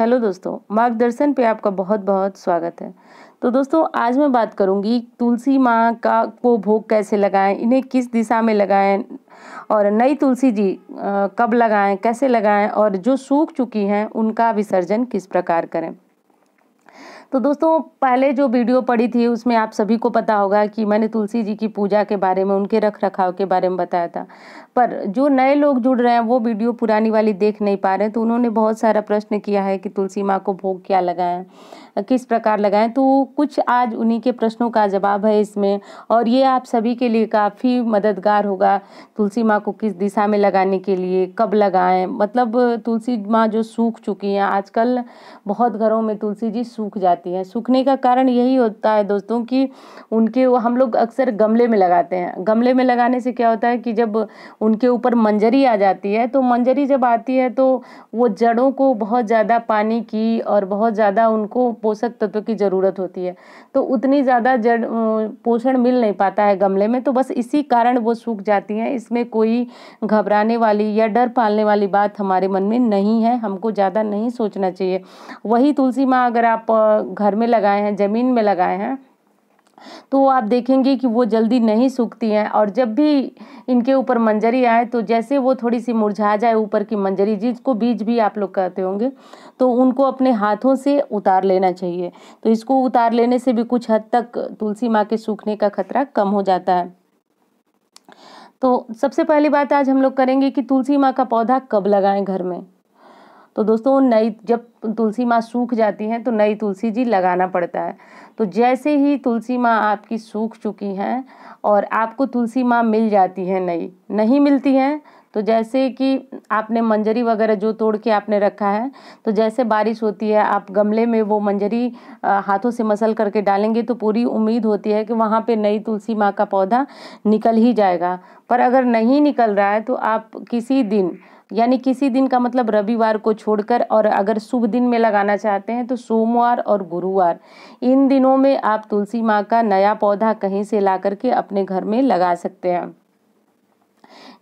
hello दोस्तों मार्गदर्शन पे आपका बहुत बहुत स्वागत है तो दोस्तों आज मैं बात करूंगी तुलसी माँ का को भोग कैसे लगाएं इन्हें किस दिशा में लगाएं और नई तुलसी जी कब लगाएं कैसे लगाएं और जो सूख चुकी हैं उनका विसर्जन किस प्रकार करें तो दोस्तों पहले जो वीडियो पड़ी थी उसमें आप सभी को पता होगा कि मैंने तुलसी जी की पूजा के बारे में उनके रख रखाव के बारे में बताया था पर जो नए लोग जुड़ रहे हैं वो वीडियो पुरानी वाली देख नहीं पा रहे हैं तो उन्होंने बहुत सारा प्रश्न किया है कि तुलसी माँ को भोग क्या लगाएं किस प्रकार लगाएं तो कुछ आज उन्हीं के प्रश्नों का जवाब है इसमें और ये आप सभी के लिए काफ़ी मददगार होगा तुलसी माँ को किस दिशा में लगाने के लिए कब लगाएं मतलब तुलसी माँ जो सूख चुकी हैं आजकल बहुत घरों में तुलसी जी सूख जाती हैं सूखने का कारण यही होता है दोस्तों कि उनके हम लोग अक्सर गमले में लगाते हैं गमले में लगाने से क्या होता है कि जब उनके ऊपर मंजरी आ जाती है तो मंजरी जब आती है तो वो जड़ों को बहुत ज़्यादा पानी की और बहुत ज़्यादा उनको पोषक तत्व की ज़रूरत होती है तो उतनी ज़्यादा जड़ पोषण मिल नहीं पाता है गमले में तो बस इसी कारण वो सूख जाती हैं इसमें कोई घबराने वाली या डर पालने वाली बात हमारे मन में नहीं है हमको ज़्यादा नहीं सोचना चाहिए वही तुलसी माँ अगर आप घर में लगाए हैं ज़मीन में लगाए हैं तो आप देखेंगे कि वो जल्दी नहीं सूखती हैं और जब भी इनके ऊपर मंजरी आए तो जैसे वो थोड़ी सी मुरझा जाए ऊपर की मंजरी जिसको बीज भी आप लोग कहते होंगे तो उनको अपने हाथों से उतार लेना चाहिए तो इसको उतार लेने से भी कुछ हद तक तुलसी माँ के सूखने का खतरा कम हो जाता है तो सबसे पहली बात आज हम लोग करेंगे कि तुलसी माँ का पौधा कब लगाएं घर में तो दोस्तों नई जब तुलसी माँ सूख जाती हैं तो नई तुलसी जी लगाना पड़ता है तो जैसे ही तुलसी माँ आपकी सूख चुकी हैं और आपको तुलसी माँ मिल जाती है नई नहीं मिलती हैं तो जैसे कि आपने मंजरी वगैरह जो तोड़ के आपने रखा है तो जैसे बारिश होती है आप गमले में वो मंजरी हाथों से मसल करके डालेंगे तो पूरी उम्मीद होती है कि वहाँ पे नई तुलसी माँ का पौधा निकल ही जाएगा पर अगर नहीं निकल रहा है तो आप किसी दिन यानी किसी दिन का मतलब रविवार को छोड़कर और अगर शुभ दिन में लगाना चाहते हैं तो सोमवार और गुरुवार इन दिनों में आप तुलसी माँ का नया पौधा कहीं से ला करके अपने घर में लगा सकते हैं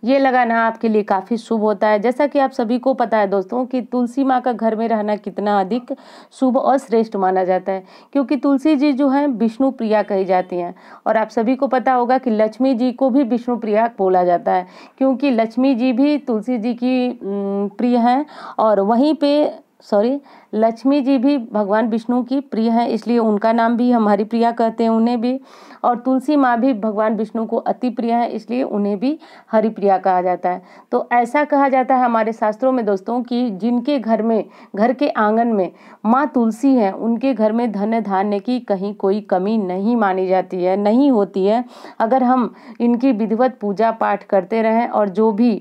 ये लगाना आपके लिए काफ़ी शुभ होता है जैसा कि आप सभी को पता है दोस्तों कि तुलसी माँ का घर में रहना कितना अधिक शुभ और श्रेष्ठ माना जाता है क्योंकि तुलसी जी जो है विष्णु प्रिया कही जाती हैं और आप सभी को पता होगा कि लक्ष्मी जी को भी विष्णु प्रिया बोला जाता है क्योंकि लक्ष्मी जी भी तुलसी जी की प्रिय हैं और वहीं पर सॉरी लक्ष्मी जी भी भगवान विष्णु की प्रिय हैं इसलिए उनका नाम भी हमारी प्रिया कहते हैं उन्हें भी और तुलसी माँ भी भगवान विष्णु को अति प्रिय हैं इसलिए उन्हें भी हरिप्रिया कहा जाता है तो ऐसा कहा जाता है हमारे शास्त्रों में दोस्तों कि जिनके घर में घर के आंगन में माँ तुलसी हैं उनके घर में धन धान्य की कहीं कोई कमी नहीं मानी जाती है नहीं होती है अगर हम इनकी विधिवत पूजा पाठ करते रहें और जो भी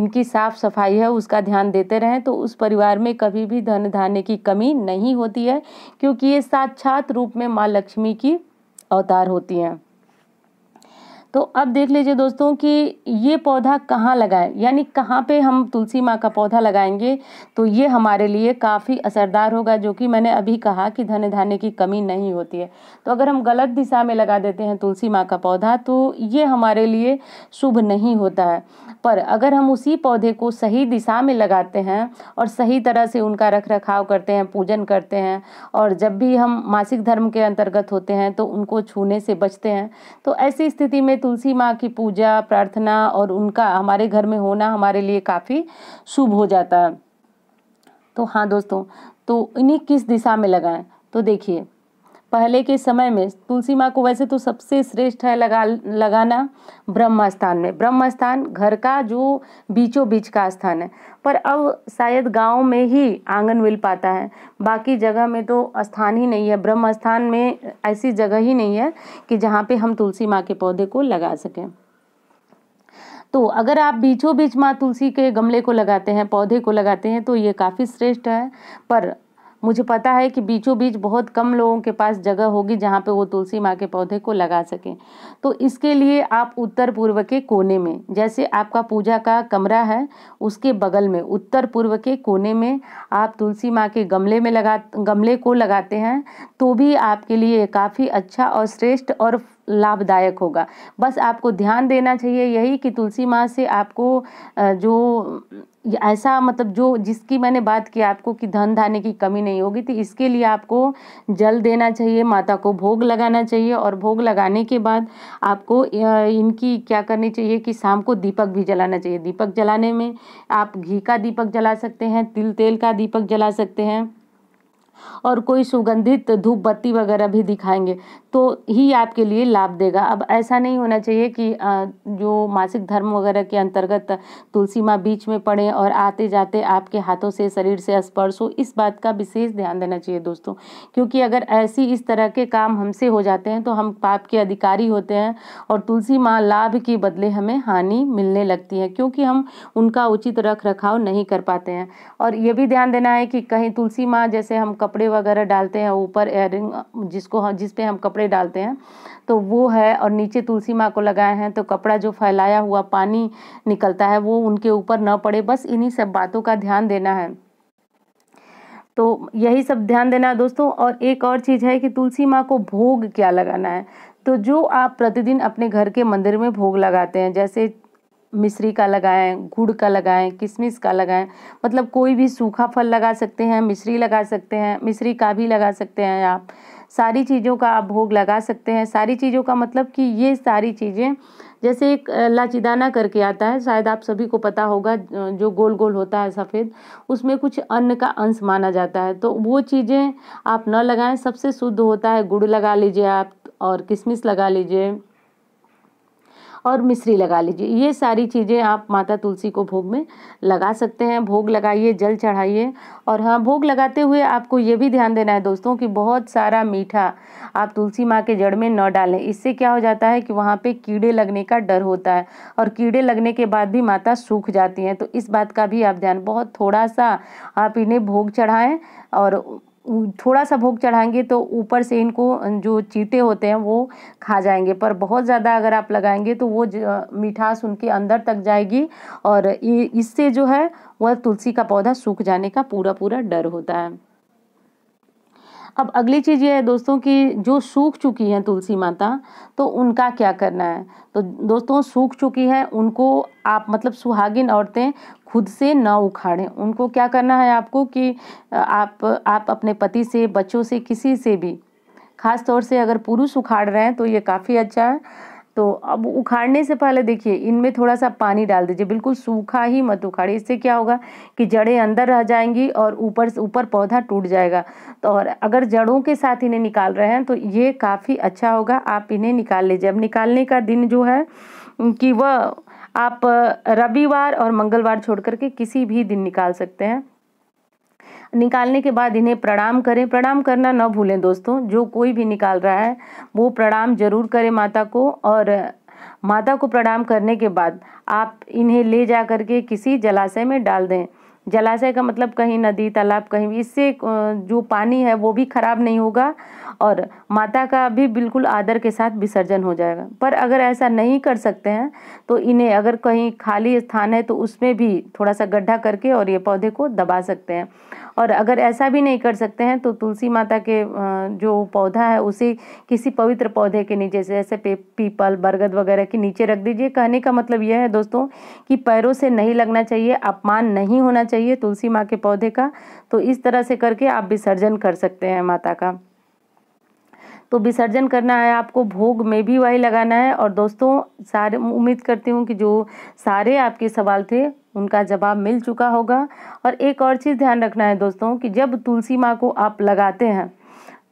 इनकी साफ सफाई है उसका ध्यान देते रहें तो उस परिवार में कभी भी धन धान्य की कमी नहीं होती है क्योंकि ये साक्षात रूप में माँ लक्ष्मी की अवतार होती हैं तो अब देख लीजिए दोस्तों कि ये पौधा कहाँ लगाएं यानी कहाँ पे हम तुलसी माँ का पौधा लगाएंगे तो ये हमारे लिए काफ़ी असरदार होगा जो कि मैंने अभी कहा कि धन धान्य की कमी नहीं होती है तो अगर हम गलत दिशा में लगा देते हैं तुलसी माँ का पौधा तो ये हमारे लिए शुभ नहीं होता है पर अगर हम उसी पौधे को सही दिशा में लगाते हैं और सही तरह से उनका रख रखाव करते हैं पूजन करते हैं और जब भी हम मासिक धर्म के अंतर्गत होते हैं तो उनको छूने से बचते हैं तो ऐसी स्थिति में तुलसी माँ की पूजा प्रार्थना और उनका हमारे घर में होना हमारे लिए काफ़ी शुभ हो जाता है तो हाँ दोस्तों तो इन्हें किस दिशा में लगाएं तो देखिए पहले के समय में तुलसी माँ को वैसे तो सबसे श्रेष्ठ है लगा लगाना ब्रह्म स्थान में ब्रह्म स्थान घर का जो बीचों बीच का स्थान है पर अब शायद गांव में ही आंगन मिल पाता है बाकी जगह में तो स्थान ही नहीं है ब्रह्म स्थान में ऐसी जगह ही नहीं है कि जहाँ पे हम तुलसी माँ के पौधे को लगा सकें तो अगर आप बीचों बीच माँ तुलसी के गमले को लगाते हैं पौधे को लगाते हैं तो ये काफ़ी श्रेष्ठ है पर मुझे पता है कि बीचों बीच बहुत कम लोगों के पास जगह होगी जहाँ पे वो तुलसी माँ के पौधे को लगा सकें तो इसके लिए आप उत्तर पूर्व के कोने में जैसे आपका पूजा का कमरा है उसके बगल में उत्तर पूर्व के कोने में आप तुलसी माँ के गमले में लगा गमले को लगाते हैं तो भी आपके लिए काफ़ी अच्छा और श्रेष्ठ और लाभदायक होगा बस आपको ध्यान देना चाहिए यही कि तुलसी माँ से आपको जो ऐसा मतलब जो जिसकी मैंने बात की आपको कि धन धाने की कमी नहीं होगी तो इसके लिए आपको जल देना चाहिए माता को भोग लगाना चाहिए और भोग लगाने के बाद आपको इनकी क्या करनी चाहिए कि शाम को दीपक भी जलाना चाहिए दीपक जलाने में आप घी का दीपक जला सकते हैं तिल तेल का दीपक जला सकते हैं और कोई सुगंधित धूप बत्ती वगैरह भी दिखाएंगे तो ही आपके लिए लाभ देगा अब ऐसा नहीं होना चाहिए कि जो मासिक धर्म वगैरह के अंतर्गत तुलसी माँ बीच में पड़े और आते जाते आपके हाथों से शरीर से स्पर्श हो इस बात का विशेष ध्यान देना चाहिए दोस्तों क्योंकि अगर ऐसी इस तरह के काम हमसे हो जाते हैं तो हम पाप के अधिकारी होते हैं और तुलसी माँ लाभ के बदले हमें हानि मिलने लगती है क्योंकि हम उनका उचित रख रखाव नहीं कर पाते हैं और ये भी ध्यान देना है कि कहीं तुलसी माँ जैसे हम कपड़े वगैरह डालते हैं ऊपर एयरिंग जिसको जिस पे हम कपड़े कपड़े डालते हैं तो वो है और नीचे तुलसी माँ को लगाए हैं तो कपड़ा जो फैलाया हुआ पानी निकलता है वो उनके ऊपर न पड़े बस इन्हीं सब बातों का ध्यान देना है तो यही सब ध्यान देना है दोस्तों और एक और चीज़ है कि तुलसी माँ को भोग क्या लगाना है तो जो आप प्रतिदिन अपने घर के मंदिर में भोग लगाते हैं जैसे मिश्री का लगाएं गुड़ का लगाएं किशमिश का लगाएं मतलब कोई भी सूखा फल लगा सकते हैं मिश्री लगा सकते हैं मिश्री का भी लगा सकते हैं आप सारी चीज़ों का आप भोग लगा सकते हैं सारी चीज़ों का मतलब कि ये सारी चीज़ें जैसे एक लाचिदाना करके आता है शायद आप सभी को पता होगा जो गोल गोल होता है सफ़ेद उसमें कुछ अन्न का अंश माना जाता है तो वो चीज़ें आप न लगाएं सबसे शुद्ध होता है गुड़ लगा लीजिए आप और किशमिश लगा लीजिए और मिश्री लगा लीजिए ये सारी चीज़ें आप माता तुलसी को भोग में लगा सकते हैं भोग लगाइए जल चढ़ाइए और हाँ भोग लगाते हुए आपको ये भी ध्यान देना है दोस्तों कि बहुत सारा मीठा आप तुलसी माँ के जड़ में न डालें इससे क्या हो जाता है कि वहाँ पर कीड़े लगने का डर होता है और कीड़े लगने के बाद भी माता सूख जाती हैं तो इस बात का भी आप ध्यान बहुत थोड़ा सा आप इन्हें भोग चढ़ाएँ और थोड़ा सा भोग चढ़ाएंगे तो ऊपर से इनको जो चीटे होते हैं वो खा जाएंगे पर बहुत ज़्यादा अगर आप लगाएंगे तो वो मिठास उनके अंदर तक जाएगी और इससे जो है वह तुलसी का पौधा सूख जाने का पूरा पूरा डर होता है अब अगली चीज़ ये है दोस्तों कि जो सूख चुकी हैं तुलसी माता तो उनका क्या करना है तो दोस्तों सूख चुकी हैं उनको आप मतलब सुहागिन औरतें खुद से ना उखाड़ें उनको क्या करना है आपको कि आप आप अपने पति से बच्चों से किसी से भी ख़ास तौर से अगर पुरुष उखाड़ रहे हैं तो ये काफ़ी अच्छा है तो अब उखाड़ने से पहले देखिए इनमें थोड़ा सा पानी डाल दीजिए बिल्कुल सूखा ही मत उखाड़े इससे क्या होगा कि जड़ें अंदर रह जाएंगी और ऊपर से ऊपर पौधा टूट जाएगा तो और अगर जड़ों के साथ इन्हें निकाल रहे हैं तो ये काफ़ी अच्छा होगा आप इन्हें निकाल लीजिए अब निकालने का दिन जो है कि वह आप रविवार और मंगलवार छोड़ करके किसी भी दिन निकाल सकते हैं निकालने के बाद इन्हें प्रणाम करें प्रणाम करना न भूलें दोस्तों जो कोई भी निकाल रहा है वो प्रणाम जरूर करें माता को और माता को प्रणाम करने के बाद आप इन्हें ले जा करके किसी जलाशय में डाल दें जलाशय का मतलब कहीं नदी तालाब कहीं भी इससे जो पानी है वो भी खराब नहीं होगा और माता का भी बिल्कुल आदर के साथ विसर्जन हो जाएगा पर अगर ऐसा नहीं कर सकते हैं तो इन्हें अगर कहीं खाली स्थान है तो उसमें भी थोड़ा सा गड्ढा करके और ये पौधे को दबा सकते हैं और अगर ऐसा भी नहीं कर सकते हैं तो तुलसी माता के जो पौधा है उसे किसी पवित्र पौधे के नीचे जैसे पीपल बरगद वगैरह के नीचे रख दीजिए कहने का मतलब यह है दोस्तों कि पैरों से नहीं लगना चाहिए अपमान नहीं होना चाहिए तुलसी माँ के पौधे का तो इस तरह से करके आप विसर्जन कर सकते हैं माता का तो विसर्जन करना है आपको भोग में भी वही लगाना है और दोस्तों सारे उम्मीद करती हूँ कि जो सारे आपके सवाल थे उनका जवाब मिल चुका होगा और एक और चीज़ ध्यान रखना है दोस्तों कि जब तुलसी माँ को आप लगाते हैं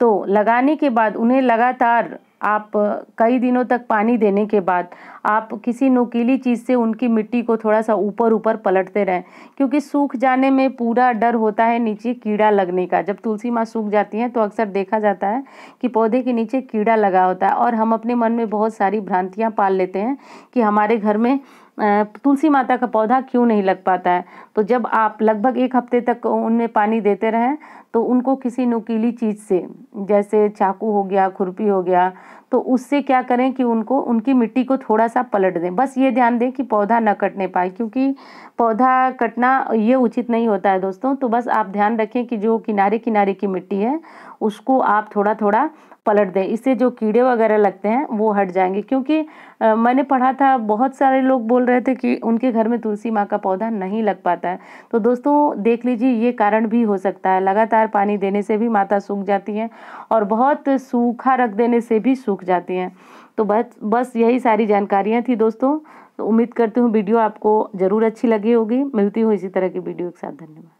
तो लगाने के बाद उन्हें लगातार आप कई दिनों तक पानी देने के बाद आप किसी नुकीली चीज़ से उनकी मिट्टी को थोड़ा सा ऊपर ऊपर पलटते रहें क्योंकि सूख जाने में पूरा डर होता है नीचे कीड़ा लगने का जब तुलसी माँ सूख जाती हैं तो अक्सर देखा जाता है कि पौधे के नीचे कीड़ा लगा होता है और हम अपने मन में बहुत सारी भ्रांतियाँ पाल लेते हैं कि हमारे घर में तुलसी माता का पौधा क्यों नहीं लग पाता है तो जब आप लगभग एक हफ्ते तक उनमें पानी देते रहें तो उनको किसी नुकीली चीज़ से जैसे चाकू हो गया खुरपी हो गया तो उससे क्या करें कि उनको उनकी मिट्टी को थोड़ा सा पलट दें बस ये ध्यान दें कि पौधा न कटने पाए क्योंकि पौधा कटना ये उचित नहीं होता है दोस्तों तो बस आप ध्यान रखें कि जो किनारे किनारे की मिट्टी है उसको आप थोड़ा थोड़ा पलट दें इससे जो कीड़े वगैरह लगते हैं वो हट जाएंगे क्योंकि आ, मैंने पढ़ा था बहुत सारे लोग बोल रहे थे कि उनके घर में तुलसी माँ का पौधा नहीं लग पाता है तो दोस्तों देख लीजिए ये कारण भी हो सकता है लगातार पानी देने से भी माता सूख जाती हैं और बहुत सूखा रख देने से भी सूख जाती हैं तो बस बस यही सारी जानकारियाँ थी दोस्तों तो उम्मीद करती हूँ वीडियो आपको ज़रूर अच्छी लगी होगी मिलती हूँ इसी तरह की वीडियो के साथ धन्यवाद